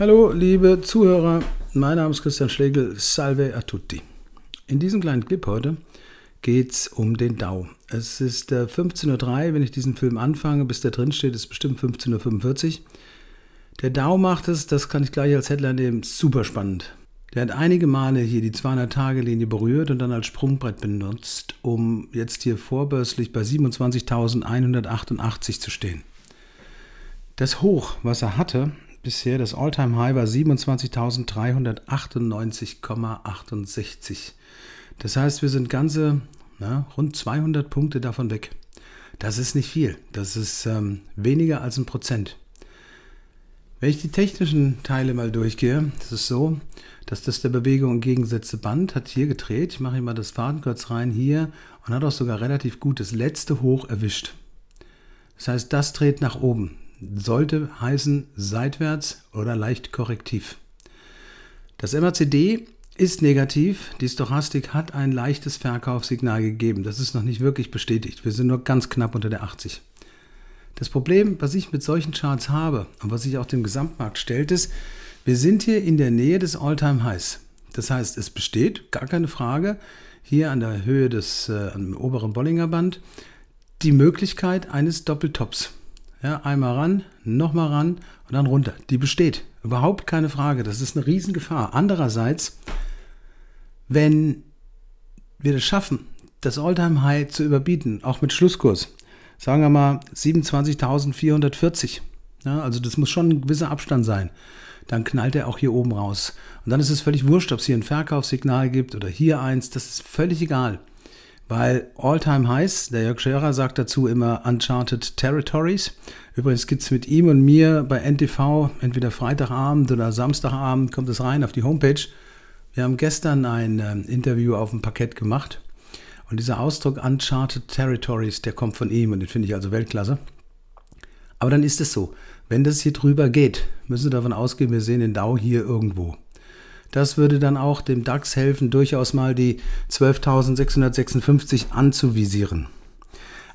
Hallo, liebe Zuhörer, mein Name ist Christian Schlegel, salve a tutti. In diesem kleinen Clip heute geht es um den Dau. Es ist 15.03 äh, Uhr, wenn ich diesen Film anfange, bis der drin steht, ist bestimmt 15.45 Uhr. Der Dau macht es, das kann ich gleich als Headline nehmen, super spannend. Der hat einige Male hier die 200-Tage-Linie berührt und dann als Sprungbrett benutzt, um jetzt hier vorbörslich bei 27.188 zu stehen. Das Hoch, was er hatte, bisher das Alltime high war 27.398,68. Das heißt, wir sind ganze na, rund 200 Punkte davon weg. Das ist nicht viel. Das ist ähm, weniger als ein Prozent. Wenn ich die technischen Teile mal durchgehe, ist es so, dass das der Bewegung entgegengesetzte Band hat hier gedreht. Ich mache hier mal das Fadenkreuz rein hier und hat auch sogar relativ gut das letzte Hoch erwischt. Das heißt, das dreht nach oben sollte heißen seitwärts oder leicht korrektiv. Das MACD ist negativ. Die Stochastik hat ein leichtes Verkaufssignal gegeben. Das ist noch nicht wirklich bestätigt. Wir sind nur ganz knapp unter der 80. Das Problem, was ich mit solchen Charts habe und was sich auch dem Gesamtmarkt stellt, ist, wir sind hier in der Nähe des Alltime highs Das heißt, es besteht, gar keine Frage, hier an der Höhe des äh, oberen Bollinger Band die Möglichkeit eines Doppeltops. Ja, einmal ran, nochmal ran und dann runter. Die besteht. Überhaupt keine Frage. Das ist eine Riesengefahr. Andererseits, wenn wir es schaffen, das Alltime high zu überbieten, auch mit Schlusskurs, sagen wir mal 27.440, ja, also das muss schon ein gewisser Abstand sein, dann knallt er auch hier oben raus. Und dann ist es völlig wurscht, ob es hier ein Verkaufssignal gibt oder hier eins, das ist völlig egal. Weil All-Time Highs, der Jörg Scherer sagt dazu immer Uncharted Territories. Übrigens gibt es mit ihm und mir bei NTV entweder Freitagabend oder Samstagabend kommt es rein auf die Homepage. Wir haben gestern ein äh, Interview auf dem Parkett gemacht und dieser Ausdruck Uncharted Territories, der kommt von ihm und den finde ich also Weltklasse. Aber dann ist es so, wenn das hier drüber geht, müssen Sie davon ausgehen, wir sehen den DAO hier irgendwo. Das würde dann auch dem DAX helfen, durchaus mal die 12.656 anzuvisieren.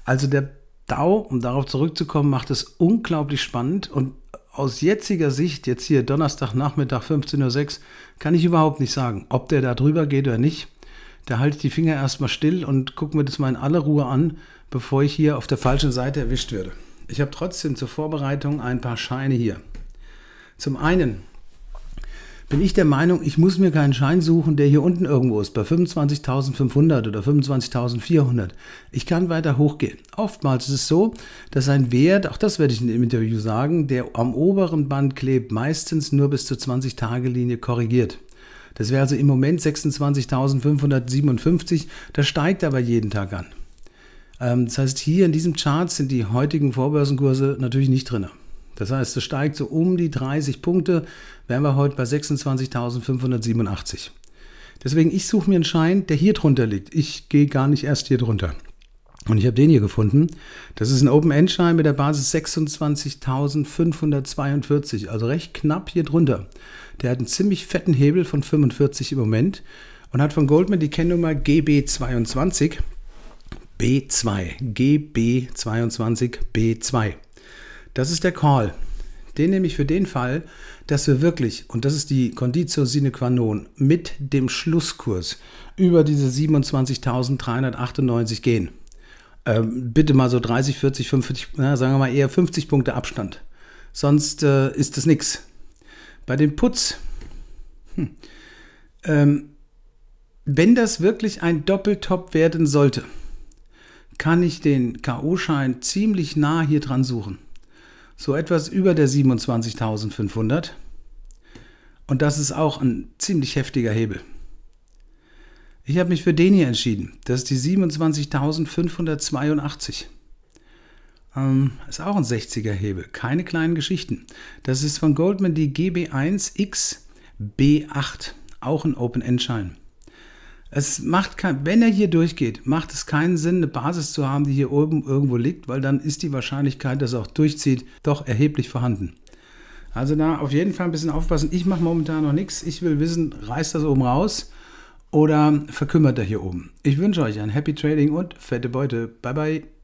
Also der DAO, um darauf zurückzukommen, macht es unglaublich spannend und aus jetziger Sicht, jetzt hier Donnerstagnachmittag 15.06 Uhr, kann ich überhaupt nicht sagen, ob der da drüber geht oder nicht. Da halte ich die Finger erstmal still und gucke mir das mal in aller Ruhe an, bevor ich hier auf der falschen Seite erwischt werde. Ich habe trotzdem zur Vorbereitung ein paar Scheine hier. Zum einen bin ich der Meinung, ich muss mir keinen Schein suchen, der hier unten irgendwo ist, bei 25.500 oder 25.400. Ich kann weiter hochgehen. Oftmals ist es so, dass ein Wert, auch das werde ich in dem Interview sagen, der am oberen Band klebt, meistens nur bis zur 20-Tage-Linie korrigiert. Das wäre also im Moment 26.557, das steigt aber jeden Tag an. Ähm, das heißt, hier in diesem Chart sind die heutigen Vorbörsenkurse natürlich nicht drin. Das heißt, es steigt so um die 30 Punkte, wären wir heute bei 26.587. Deswegen, ich suche mir einen Schein, der hier drunter liegt. Ich gehe gar nicht erst hier drunter. Und ich habe den hier gefunden. Das ist ein Open-End-Schein mit der Basis 26.542, also recht knapp hier drunter. Der hat einen ziemlich fetten Hebel von 45 im Moment und hat von Goldman die Kennnummer GB22 B2. GB22 B2. Das ist der Call. Den nehme ich für den Fall, dass wir wirklich, und das ist die Conditio sine qua non, mit dem Schlusskurs über diese 27.398 gehen. Ähm, bitte mal so 30, 40, 45, na, sagen wir mal eher 50 Punkte Abstand. Sonst äh, ist das nichts. Bei dem Putz, hm, ähm, wenn das wirklich ein Doppeltop werden sollte, kann ich den K.O.-Schein ziemlich nah hier dran suchen so etwas über der 27.500. Und das ist auch ein ziemlich heftiger Hebel. Ich habe mich für den hier entschieden. Das ist die 27.582. Ähm, ist auch ein 60er Hebel. Keine kleinen Geschichten. Das ist von Goldman die GB1 XB8. Auch ein Open-End-Schein. Es macht kein, wenn er hier durchgeht, macht es keinen Sinn, eine Basis zu haben, die hier oben irgendwo liegt, weil dann ist die Wahrscheinlichkeit, dass er auch durchzieht, doch erheblich vorhanden. Also da auf jeden Fall ein bisschen aufpassen. Ich mache momentan noch nichts. Ich will wissen, reißt das oben raus oder verkümmert er hier oben. Ich wünsche euch ein Happy Trading und fette Beute. Bye bye.